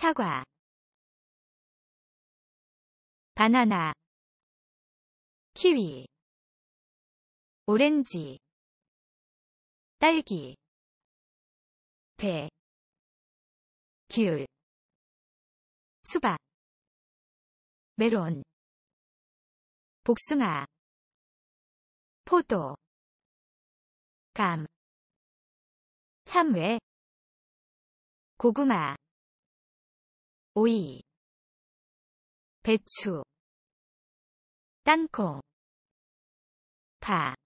사과 바나나 키위 오렌지 딸기 배 귤 수박 메론 복숭아 포도 감 참외 고구마 오이 배추 땅콩 파